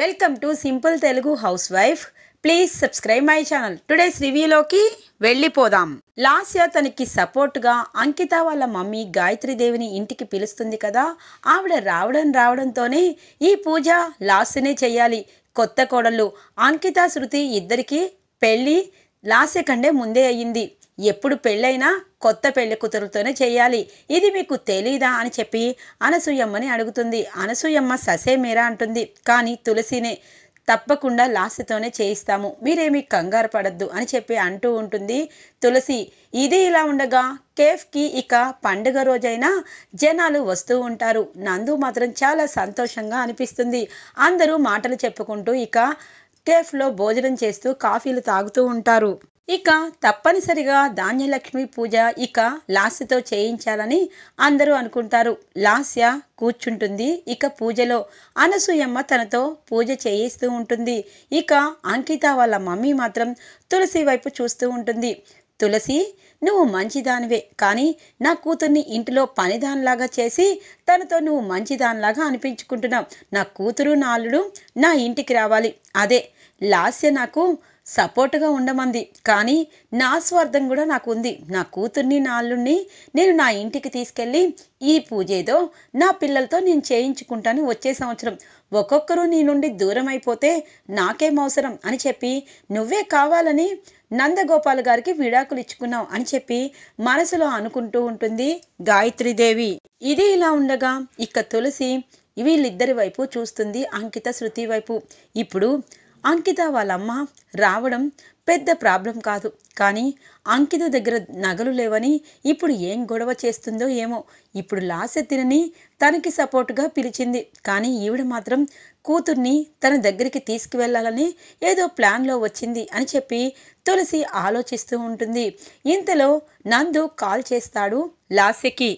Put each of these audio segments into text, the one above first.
welcome to simple Telugu house wife please subscribe my channel today's రివ్యూలోకి వెళ్ళిపోదాం లాస్య తనకి సపోర్ట్గా అంకిత వాళ్ళ మమ్మీ దేవిని ఇంటికి పిలుస్తుంది కదా ఆవిడ రావడం రావడంతోనే ఈ పూజ లాస్యనే చేయాలి కొత్త కోడళ్ళు అంకిత శృతి ఇద్దరికి పెళ్ళి లాస్య కంటే ముందే అయ్యింది ఎప్పుడు పెళ్ళైనా కొత్త పెళ్లి కూతురుతోనే చేయాలి ఇది మీకు తెలీదా అని చెప్పి అనసూయమ్మని అడుగుతుంది అనసూయమ్మ ససే మీరా అంటుంది కానీ తులసినే తప్పకుండా లాస్ట్తోనే చేయిస్తాము మీరేమీ కంగారు పడద్దు అని చెప్పి అంటూ ఉంటుంది తులసి ఇది ఇలా ఉండగా కేఫ్కి ఇక పండుగ రోజైనా జనాలు వస్తూ ఉంటారు నందు మాత్రం చాలా సంతోషంగా అనిపిస్తుంది అందరూ మాటలు చెప్పుకుంటూ ఇక కేఫ్లో భోజనం చేస్తూ కాఫీలు తాగుతూ ఉంటారు ఇక తప్పనిసరిగా ధాన్యలక్ష్మి పూజ ఇక లాస్యతో చేయించాలని అందరూ అనుకుంటారు లాస్య కూర్చుంటుంది ఇక పూజలో అనసూయమ్మ తనతో పూజ చేయిస్తూ ఉంటుంది ఇక అంకిత వాళ్ళ మమ్మీ మాత్రం తులసి వైపు చూస్తూ ఉంటుంది తులసి నువ్వు మంచిదానివే కానీ నా కూతుర్ని ఇంటిలో పనిదానిలాగా చేసి తనతో నువ్వు మంచిదానిలాగా అనిపించుకుంటున్నావు నా కూతురు నాలుడు నా ఇంటికి రావాలి అదే లాస్య నాకు సపోర్ట్గా ఉండమంది కానీ నా స్వార్థం కూడా నాకు ఉంది నా కూతుర్ని నా అల్లుడిని నేను నా ఇంటికి తీసుకెళ్ళి ఈ పూజ ఏదో నా పిల్లలతో నేను చేయించుకుంటాను వచ్చే సంవత్సరం ఒక్కొక్కరు నీ నుండి దూరం అయిపోతే నాకేం అవసరం అని చెప్పి నువ్వే కావాలని నందగోపాల్ గారికి విడాకులు ఇచ్చుకున్నావు అని చెప్పి మనసులో అనుకుంటూ ఉంటుంది గాయత్రీదేవి ఇది ఇలా ఉండగా ఇక తులసి వీళ్ళిద్దరి వైపు చూస్తుంది అంకిత శృతి వైపు ఇప్పుడు అంకిత వాళ్ళమ్మ రావడం పెద్ద ప్రాబ్లం కాదు కానీ అంకిత దగ్గర నగలు లేవని ఇప్పుడు ఏం గొడవ చేస్తుందో ఏమో ఇప్పుడు లాసెత్తినని తనకి సపోర్ట్గా పిలిచింది కానీ ఈవిడ మాత్రం కూతుర్ని తన దగ్గరికి తీసుకువెళ్ళాలని ఏదో ప్లాన్లో వచ్చింది అని చెప్పి తులసి ఆలోచిస్తూ ఉంటుంది ఇంతలో నందు కాల్ చేస్తాడు లాస్యకి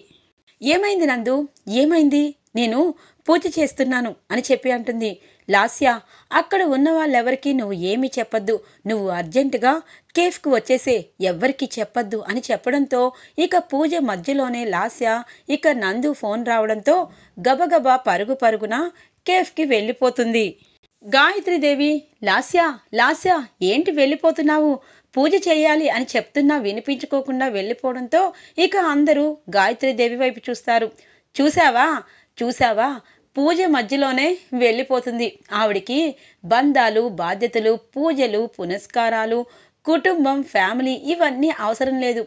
ఏమైంది నందు ఏమైంది నేను పూజ చేస్తున్నాను అని చెప్పి అంటుంది లాస్యా అక్కడ ఉన్న వాళ్ళెవరికీ నువ్వు ఏమి చెప్పద్దు నువ్వు అర్జెంటుగా కేఫ్కు వచ్చేసే ఎవ్వరికీ చెప్పద్దు అని చెప్పడంతో ఇక పూజ మధ్యలోనే లాస్య ఇక నందు ఫోన్ రావడంతో గబగబా పరుగు పరుగున కేఫ్కి వెళ్ళిపోతుంది గాయత్రిదేవి లాస్యా లాస్యా ఏంటి వెళ్ళిపోతున్నావు పూజ చేయాలి అని చెప్తున్నా వినిపించుకోకుండా వెళ్ళిపోవడంతో ఇక అందరూ గాయత్రీదేవి వైపు చూస్తారు చూసావా చూసావా పూజ మధ్యలోనే వెళ్ళిపోతుంది ఆవిడికి బంధాలు బాధ్యతలు పూజలు పునస్కారాలు కుటుంబం ఫ్యామిలీ ఇవన్నీ అవసరం లేదు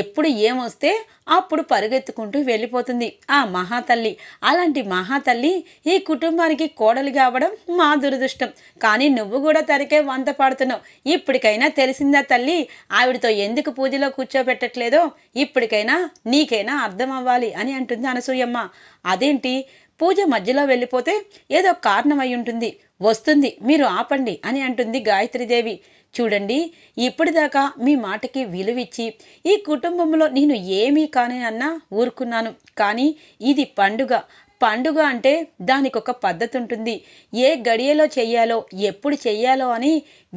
ఎప్పుడు ఏమొస్తే అప్పుడు పరుగెత్తుకుంటూ వెళ్ళిపోతుంది ఆ మహాతల్లి అలాంటి మహాతల్లి ఈ కుటుంబానికి కోడలు కావడం మా దురదృష్టం కానీ నువ్వు కూడా తరికే వంత పాడుతున్నావు ఇప్పటికైనా తెలిసిందా తల్లి ఆవిడతో ఎందుకు పూజలో కూర్చోబెట్టట్లేదో ఇప్పటికైనా నీకైనా అర్థం అవ్వాలి అని అంటుంది అనసూయమ్మ అదేంటి పూజ మధ్యలో వెళ్ళిపోతే ఏదో కారణమై ఉంటుంది వస్తుంది మీరు ఆపండి అని అంటుంది గాయత్రీదేవి చూడండి ఇప్పటిదాకా మీ మాటకి విలువిచ్చి ఈ కుటుంబంలో నేను ఏమీ కాని అన్నా ఊరుకున్నాను కానీ ఇది పండుగ పండుగ అంటే దానికి ఒక పద్ధతి ఉంటుంది ఏ గడియలో చేయాలో ఎప్పుడు చేయాలో అని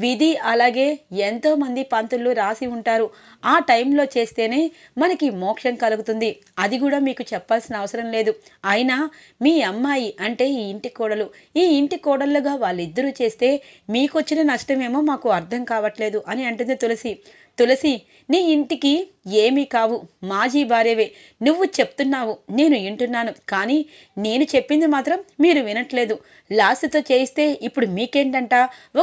విధి అలాగే ఎంతోమంది పంతులు రాసి ఉంటారు ఆ టైంలో చేస్తేనే మనకి మోక్షం కలుగుతుంది అది కూడా మీకు చెప్పాల్సిన అవసరం లేదు అయినా మీ అమ్మాయి అంటే ఈ ఇంటి కోడలు ఈ ఇంటి కోడళ్ళుగా వాళ్ళిద్దరూ చేస్తే మీకొచ్చిన నష్టమేమో మాకు అర్థం కావట్లేదు అని అంటుంది తులసి తులసి నీ ఇంటికి ఏమీ కావు మాజీ భార్యవే నువ్వు చెప్తున్నావు నేను వింటున్నాను కానీ నేను చెప్పింది మాత్రం మీరు వినట్లేదు లాస్తో చేయిస్తే ఇప్పుడు మీకేంటంట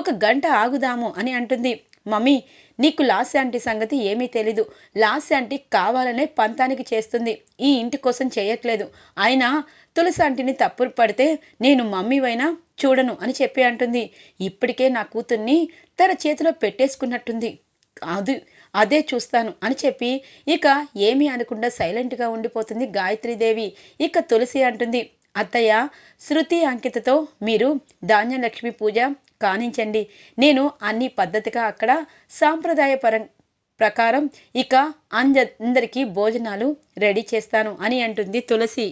ఒక గంట ఆగుదాము అని అంటుంది మమ్మీ నీకు లాస్ ఆంటీ సంగతి ఏమీ తెలీదు లాస్ ఆంటీ కావాలనే పంతానికి చేస్తుంది ఈ ఇంటి కోసం చేయట్లేదు అయినా తులసి అంటిని తప్పులు పడితే నేను మమ్మీవైనా చూడను అని చెప్పి అంటుంది ఇప్పటికే నా కూతుర్ని తన చేతిలో పెట్టేసుకున్నట్టుంది అది అదే చూస్తాను అని చెప్పి ఇక ఏమీ అనకుండా సైలెంట్గా ఉండిపోతుంది గాయత్రీదేవి ఇక తులసి అంటుంది అత్తయ్య శృతి అంకితతో మీరు ధాన్యలక్ష్మి పూజ కానించండి నేను అన్ని పద్ధతిగా అక్కడ సాంప్రదాయ ప్రకారం ఇక అంద అందరికీ భోజనాలు రెడీ చేస్తాను అని అంటుంది తులసి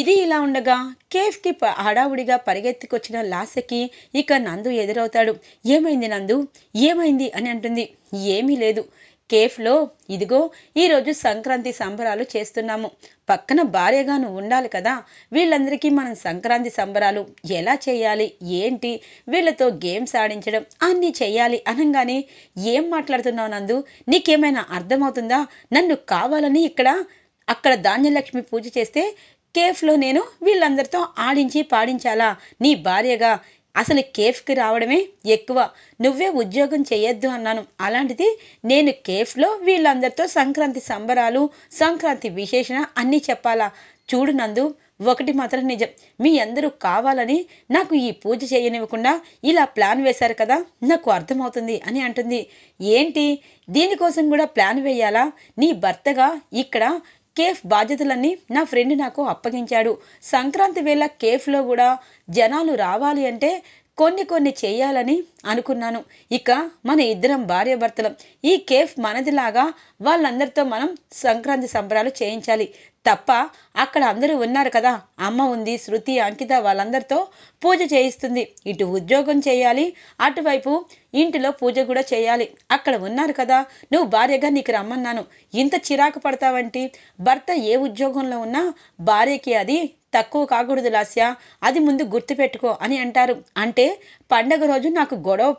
ఇది ఇలా ఉండగా కేఫ్కి హడావుడిగా పరిగెత్తుకొచ్చిన లాసకి ఇక నందు ఎదురవుతాడు ఏమైంది నందు ఏమైంది అని అంటుంది ఏమీ లేదు కేఫ్లో ఇదిగో ఈరోజు సంక్రాంతి సంబరాలు చేస్తున్నాము పక్కన భార్యగాను ఉండాలి కదా వీళ్ళందరికీ మనం సంక్రాంతి సంబరాలు ఎలా చేయాలి ఏంటి వీళ్ళతో గేమ్స్ ఆడించడం అన్నీ చేయాలి అనగానే ఏం మాట్లాడుతున్నావు నందు నీకేమైనా అర్థమవుతుందా నన్ను కావాలని ఇక్కడ అక్కడ ధాన్యలక్ష్మి పూజ చేస్తే కేఫ్లో నేను వీళ్ళందరితో ఆడించి పాడించాలా నీ భార్యగా అసలు కేఫ్కి రావడమే ఎక్కువ నువ్వే ఉద్యోగం చేయొద్దు అన్నాను అలాంటిది నేను కేఫ్లో వీళ్ళందరితో సంక్రాంతి సంబరాలు సంక్రాంతి విశేషణ అన్నీ చెప్పాలా చూడు నందు ఒకటి మాత్రం నిజం మీ అందరూ కావాలని నాకు ఈ పూజ చేయనివ్వకుండా ఇలా ప్లాన్ వేశారు కదా నాకు అర్థమవుతుంది అని అంటుంది ఏంటి దీనికోసం కూడా ప్లాన్ వేయాలా నీ భర్తగా ఇక్కడ కేఫ్ బాధ్యతలన్నీ నా ఫ్రెండ్ నాకు అప్పగించాడు సంక్రాంతి వేళ కేఫ్లో కూడా జనాలు రావాలి అంటే కొన్ని కొన్ని చేయాలని అనుకున్నాను ఇక మన ఇద్దరం భార్యాభర్తలం ఈ కేఫ్ మనదిలాగా వాళ్ళందరితో మనం సంక్రాంతి సంబరాలు చేయించాలి తప్ప అక్కడ అందరూ ఉన్నారు కదా అమ్మ ఉంది శృతి అంకిత వాళ్ళందరితో పూజ చేయిస్తుంది ఇటు ఉద్యోగం చేయాలి అటువైపు ఇంటిలో పూజ కూడా చేయాలి అక్కడ ఉన్నారు కదా నువ్వు భార్యగా నీకు రమ్మన్నాను ఇంత చిరాకు పడతావంటి భర్త ఏ ఉద్యోగంలో ఉన్నా భార్యకి అది తక్కువ కాకూడదు లాస్య అది ముందు గుర్తుపెట్టుకో అని అంటారు అంటే పండగ రోజు నాకు గొడవ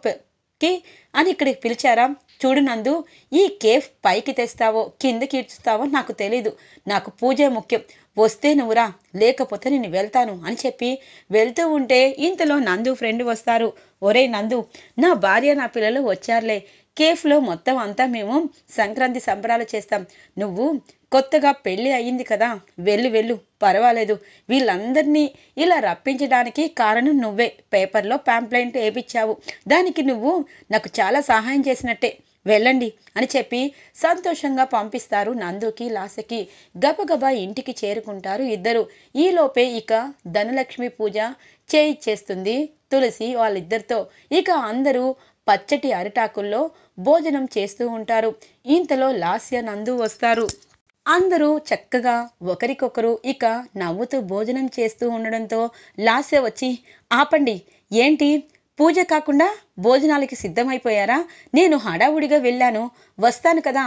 కి అని ఇక్కడికి పిలిచారా చూడు నందు ఈ కేఫ్ పైకి తెస్తావో కిందకి ఇడ్చుతావో నాకు తెలీదు నాకు పూజే ముఖ్యం వస్తే నువ్వురా లేకపోతే నేను వెళ్తాను అని చెప్పి వెళ్తూ ఉంటే ఇంతలో నందు ఫ్రెండ్ వస్తారు ఒరే నందు నా భార్య నా పిల్లలు వచ్చారులే కేఫ్లో మొత్తం అంతా మేము సంక్రాంతి సంబరాలు చేస్తాం నువ్వు కొత్తగా పెళ్ళి అయ్యింది కదా వెళ్ళు వెళ్ళు పర్వాలేదు వీళ్ళందరినీ ఇలా రప్పించడానికి కారణం నువ్వే పేపర్లో ప్యాంప్లైంట్ వేపించావు దానికి నువ్వు నాకు చాలా సహాయం చేసినట్టే వెళ్ళండి అని చెప్పి సంతోషంగా పంపిస్తారు నందుకి లాసకి గబగబ ఇంటికి చేరుకుంటారు ఇద్దరు ఈలోపే ఇక ధనలక్ష్మి పూజ చేయిచ్చేస్తుంది తులసి వాళ్ళిద్దరితో ఇక అందరూ పచ్చటి అరిటాకుల్లో భోజనం చేస్తూ ఉంటారు ఇంతలో లాస్య నందు వస్తారు అందరూ చక్కగా ఒకరికొకరు ఇక నవ్వుతూ భోజనం చేస్తూ ఉండడంతో లాస్య వచ్చి ఆపండి ఏంటి పూజ కాకుండా భోజనాలకి సిద్ధమైపోయారా నేను హడావుడిగా వెళ్ళాను వస్తాను కదా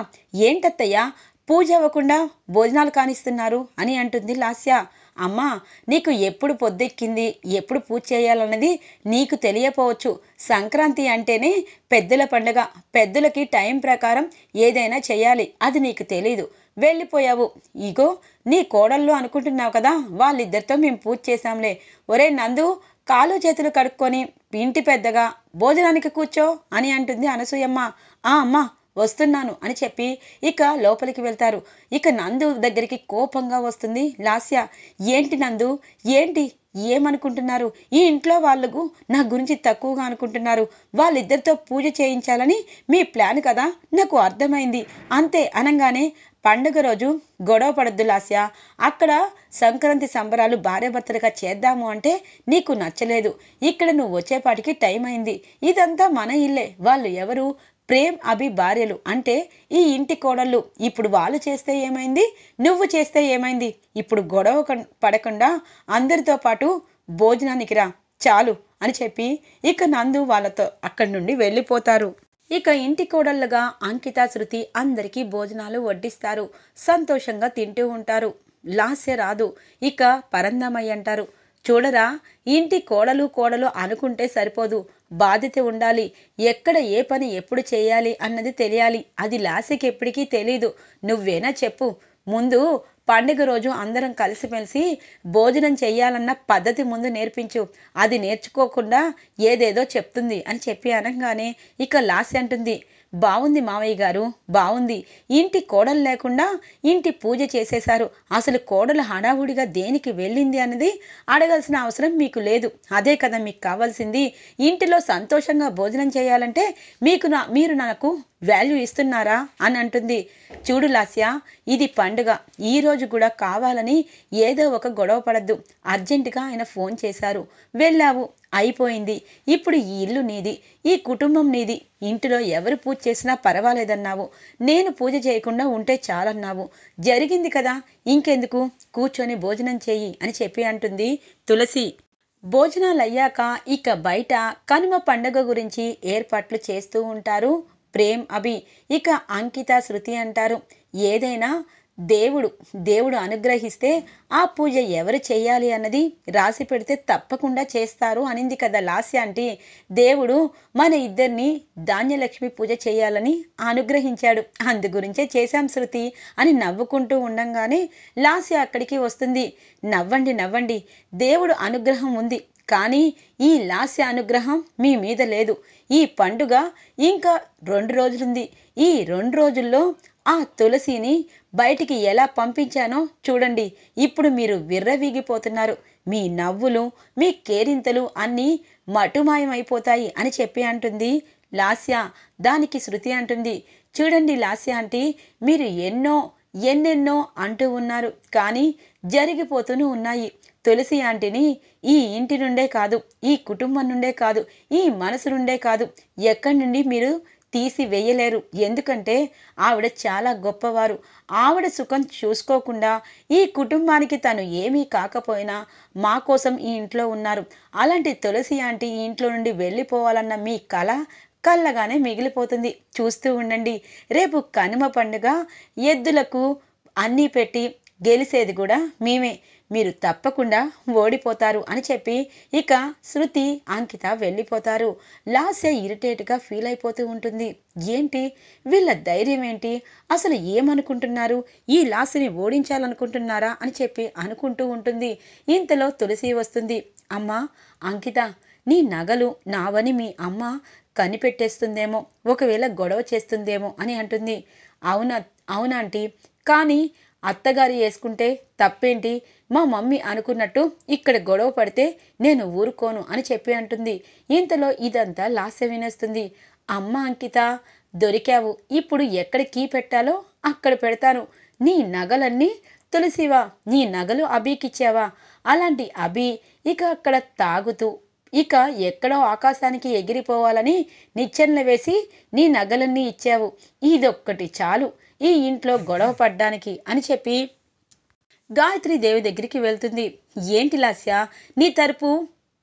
ఏంటత్తయ్యా పూజ అవ్వకుండా భోజనాలు కానిస్తున్నారు అని అంటుంది లాస్య అమ్మా నీకు ఎప్పుడు పొద్దెక్కింది ఎప్పుడు పూజ చేయాలన్నది నీకు తెలియపోవచ్చు సంక్రాంతి అంటేనే పెద్దల పండగ పెద్దలకి టైం ప్రకారం ఏదైనా చేయాలి అది నీకు తెలీదు వెళ్ళిపోయావు ఇగో నీ కోడళ్ళు అనుకుంటున్నావు కదా వాళ్ళిద్దరితో మేము పూజ చేశాంలే ఒరే నందు కాలు చేతులు కడుక్కొని ఇంటి పెద్దగా భోజనానికి కూర్చో అని అంటుంది అనసూయమ్మ ఆ అమ్మ వస్తున్నాను అని చెప్పి ఇక లోపలికి వెళ్తారు ఇక నందు దగ్గరికి కోపంగా వస్తుంది లాస్య ఏంటి నందు ఏంటి ఏమనుకుంటున్నారు ఈ ఇంట్లో వాళ్ళకు నా గురించి తక్కువగా అనుకుంటున్నారు వాళ్ళిద్దరితో పూజ చేయించాలని మీ ప్లాన్ కదా నాకు అర్థమైంది అంతే అనగానే పండుగ రోజు గొడవ పడద్దు లాస్య అక్కడ సంక్రాంతి సంబరాలు భార్యాభర్తలుగా చేద్దాము అంటే నీకు నచ్చలేదు ఇక్కడ నువ్వు వచ్చేపాటికి టైం అయింది ఇదంతా మన ఇల్లే వాళ్ళు ఎవరు ప్రేమ్ అభి భార్యలు అంటే ఈ ఇంటి కోడళ్ళు ఇప్పుడు వాళ్ళు చేస్తే ఏమైంది నువ్వు చేస్తే ఏమైంది ఇప్పుడు గొడవ పడకుండా అందరితో పాటు భోజనానికి రా చాలు అని చెప్పి ఇక నందు వాళ్ళతో అక్కడి నుండి వెళ్ళిపోతారు ఇక ఇంటి కోడళ్లుగా అంకిత శృతి అందరికీ భోజనాలు వడ్డిస్తారు సంతోషంగా తింటూ ఉంటారు లాస్య రాదు ఇక పరందమయ్య అంటారు చూడరా ఇంటి కోడలు కోడలు అనుకుంటే సరిపోదు బాధ్యత ఉండాలి ఎక్కడ ఏ పని ఎప్పుడు చేయాలి అన్నది తెలియాలి అది లాస్యకి ఎప్పటికీ తెలీదు నువ్వేనా చెప్పు ముందు పండుగ రోజు అందరం కలిసిమెలిసి భోజనం చేయాలన్న పద్ధతి ముందు నేర్పించు అది నేర్చుకోకుండా ఏదేదో చెప్తుంది అని చెప్పి అనగానే ఇక లాస్ అంటుంది బావుంది మావయ్య గారు బావుంది ఇంటి కోడలు లేకుండా ఇంటి పూజ చేసేశారు అసలు కోడలు హడావుడిగా దేనికి వెళ్ళింది అన్నది అడగాల్సిన అవసరం మీకు లేదు అదే కదా మీకు కావాల్సింది ఇంటిలో సంతోషంగా భోజనం చేయాలంటే మీకు నా మీరు నాకు వాల్యూ ఇస్తున్నారా అని అంటుంది చూడు లాస్య ఇది పండుగ ఈరోజు కూడా కావాలని ఏదో ఒక గొడవ పడద్దు అర్జెంటుగా ఆయన ఫోన్ చేశారు వెళ్ళావు అయిపోయింది ఇప్పుడు ఈ ఇల్లు నీది ఈ కుటుంబం నీది ఇంటిలో ఎవరు పూజ చేసినా పర్వాలేదన్నావు నేను పూజ చేయకుండా ఉంటే చాలన్నావు జరిగింది కదా ఇంకెందుకు కూర్చొని భోజనం చేయి అని చెప్పి అంటుంది తులసి భోజనాలు అయ్యాక ఇక బయట కనుమ పండగ గురించి ఏర్పాట్లు చేస్తూ ఉంటారు ప్రేమ్ అభి ఇక అంకిత శృతి అంటారు ఏదైనా దేవుడు దేవుడు అనుగ్రహిస్తే ఆ పూజ ఎవరు చేయాలి అన్నది రాసి పెడితే తప్పకుండా చేస్తారు అనింది కదా లాస్య అంటే దేవుడు మన ఇద్దరిని ధాన్యలక్ష్మి పూజ చేయాలని అనుగ్రహించాడు అందు గురించే చేశాం శృతి అని నవ్వుకుంటూ ఉండంగానే లాస్య అక్కడికి వస్తుంది నవ్వండి నవ్వండి దేవుడు అనుగ్రహం ఉంది కానీ ఈ లాస్య అనుగ్రహం మీ మీద లేదు ఈ పండుగ ఇంకా రెండు రోజులుంది ఈ రెండు రోజుల్లో ఆ తులసిని బయటికి ఎలా పంపించానో చూడండి ఇప్పుడు మీరు విర్రవీగిపోతున్నారు మీ నవ్వులు మీ కేరింతలు అన్నీ మటుమాయమైపోతాయి అని చెప్పి అంటుంది లాస్య దానికి శృతి అంటుంది చూడండి లాస్య అంటే మీరు ఎన్నో ఎన్నెన్నో అంటూ ఉన్నారు కానీ జరిగిపోతూనే ఉన్నాయి తులసి ఆంటీని ఈ ఇంటి నుండే కాదు ఈ కుటుంబం నుండే కాదు ఈ మనసు నుండే కాదు ఎక్కడి నుండి మీరు తీసివేయలేరు ఎందుకంటే ఆవిడ చాలా గొప్పవారు ఆవిడ సుఖం చూసుకోకుండా ఈ కుటుంబానికి తను ఏమీ కాకపోయినా మా కోసం ఈ ఇంట్లో ఉన్నారు అలాంటి తులసి ఆంటీ ఈ ఇంట్లో నుండి వెళ్ళిపోవాలన్న మీ కళ కళ్ళగానే మిగిలిపోతుంది చూస్తూ ఉండండి రేపు కనుమ పండుగ ఎద్దులకు అన్నీ పెట్టి గెలిసేది కూడా మేమే మీరు తప్పకుండా ఓడిపోతారు అని చెప్పి ఇక శృతి అంకిత వెళ్ళిపోతారు లాసే ఇరిటేట్గా ఫీల్ అయిపోతూ ఉంటుంది ఏంటి వీళ్ళ ధైర్యం ఏంటి అసలు ఏమనుకుంటున్నారు ఈ లాస్ని ఓడించాలనుకుంటున్నారా అని చెప్పి అనుకుంటూ ఉంటుంది ఇంతలో తులసి వస్తుంది అమ్మా అంకిత నీ నగలు నావని మీ అమ్మ కనిపెట్టేస్తుందేమో ఒకవేళ గొడవ చేస్తుందేమో అని అంటుంది అవునా అవునా కానీ అత్తగారి వేసుకుంటే తప్పేంటి మా మమ్మీ అనుకున్నట్టు ఇక్కడ గొడవ పడితే నేను ఊరుకోను అని చెప్పి అంటుంది ఇంతలో ఇదంతా లాస్య వినేస్తుంది అమ్మ అంకిత దొరికావు ఇప్పుడు ఎక్కడ కీ పెట్టాలో అక్కడ పెడతాను నీ నగలన్నీ తులసివా నీ నగలు అభీకిచ్చావా అలాంటి అభి ఇక అక్కడ తాగుతూ ఇక ఎక్కడో ఆకాశానికి ఎగిరిపోవాలని నిచ్చెనలు వేసి నీ నగలన్నీ ఇచ్చావు ఇదొక్కటి చాలు ఈ ఇంట్లో గొడవ పడ్డానికి అని చెప్పి గాయత్రి దేవి దగ్గరికి వెళ్తుంది ఏంటి లాస్య నీ తరపు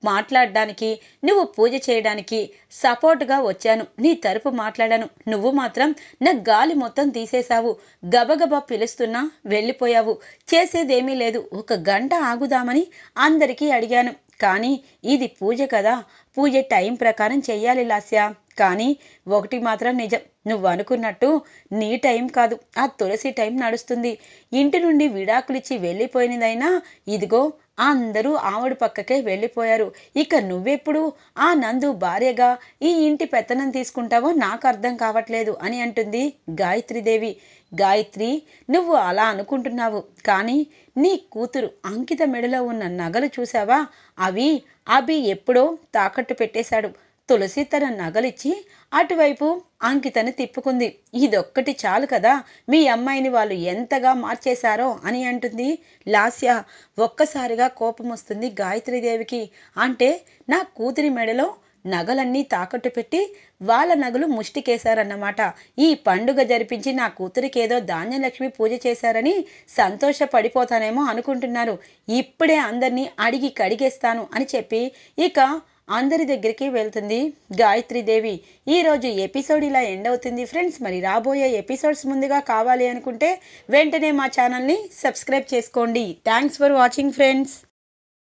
మాట్లాడడానికి నువ్వు పూజ చేయడానికి సపోర్ట్గా వచ్చాను నీ తరపు మాట్లాడాను నువ్వు మాత్రం నా గాలి మొత్తం తీసేశావు గబగబా పిలుస్తున్నా వెళ్ళిపోయావు చేసేదేమీ లేదు ఒక గంట ఆగుదామని అందరికీ అడిగాను కానీ ఇది పూజ కదా పూజ టైం ప్రకారం చెయ్యాలి లాస్య కానీ ఒకటి మాత్రం నిజం నువ్వు అనుకున్నట్టు నీ టైం కాదు ఆ తులసి టైం నడుస్తుంది ఇంటి నుండి విడాకులిచ్చి వెళ్ళిపోయినదైనా ఇదిగో అందరూ ఆవిడ పక్కకే వెళ్ళిపోయారు ఇక నువ్వెప్పుడు ఆ నందు భార్యగా ఈ ఇంటి పెత్తనం తీసుకుంటావో నాకు అర్థం కావట్లేదు అని అంటుంది గాయత్రీదేవి గాయత్రి నువ్వు అలా అనుకుంటున్నావు కానీ నీ కూతురు అంకిత మెడలో ఉన్న నగలు చూసావా అవి అభి ఎప్పుడో తాకట్టు పెట్టేశాడు తులసి తన నగలిచ్చి అటువైపు అంకితని తిప్పుకుంది ఇదొక్కటి చాలు కదా మీ అమ్మాయిని వాళ్ళు ఎంతగా మార్చేశారో అని అంటుంది లాస్య ఒక్కసారిగా కోపం వస్తుంది గాయత్రీదేవికి అంటే నా కూతురి మెడలో నగలన్నీ తాకట్టు పెట్టి వాళ్ళ నగలు ముష్టికేశారన్నమాట ఈ పండుగ జరిపించి నా కూతురికి ఏదో ధాన్యలక్ష్మి పూజ చేశారని సంతోషపడిపోతానేమో అనుకుంటున్నారు ఇప్పుడే అందరినీ అడిగి కడిగేస్తాను అని చెప్పి ఇక అందరి దగ్గరికి వెళ్తుంది గాయత్రీదేవి ఈరోజు ఎపిసోడ్ ఇలా ఎండ్ అవుతుంది ఫ్రెండ్స్ మరి రాబోయే ఎపిసోడ్స్ ముందుగా కావాలి అనుకుంటే వెంటనే మా ఛానల్ని సబ్స్క్రైబ్ చేసుకోండి థ్యాంక్స్ ఫర్ వాచింగ్ ఫ్రెండ్స్